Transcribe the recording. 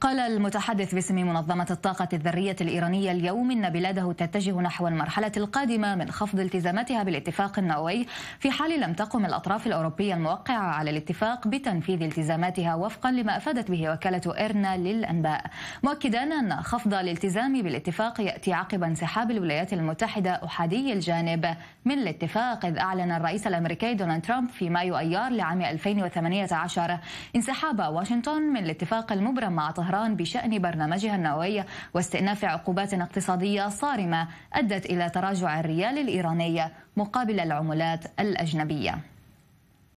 قال المتحدث باسم منظمة الطاقة الذرية الإيرانية اليوم إن بلاده تتجه نحو المرحلة القادمة من خفض التزاماتها بالاتفاق النووي في حال لم تقم الأطراف الأوروبية الموقعة على الاتفاق بتنفيذ التزاماتها وفقا لما أفادت به وكالة إيرنا للأنباء مؤكدا أن خفض الالتزام بالاتفاق يأتي عقب انسحاب الولايات المتحدة أحادي الجانب من الاتفاق إذ أعلن الرئيس الأمريكي دونالد ترامب في مايو أيار لعام 2018 انسحاب واشنطن من الاتفاق المبرم مع طهران طهران بشأن برنامجها النووي واستئناف عقوبات اقتصادية صارمة أدت إلى تراجع الريال الإيراني مقابل العملات الأجنبية